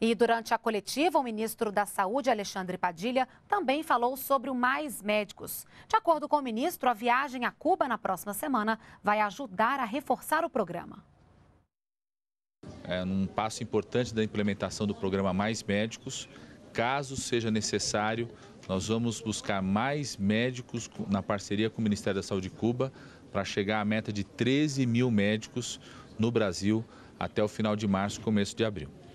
E durante a coletiva, o ministro da Saúde, Alexandre Padilha, também falou sobre o Mais Médicos. De acordo com o ministro, a viagem a Cuba na próxima semana vai ajudar a reforçar o programa. É um passo importante da implementação do programa Mais Médicos. Caso seja necessário, nós vamos buscar mais médicos na parceria com o Ministério da Saúde de Cuba para chegar à meta de 13 mil médicos no Brasil até o final de março, começo de abril.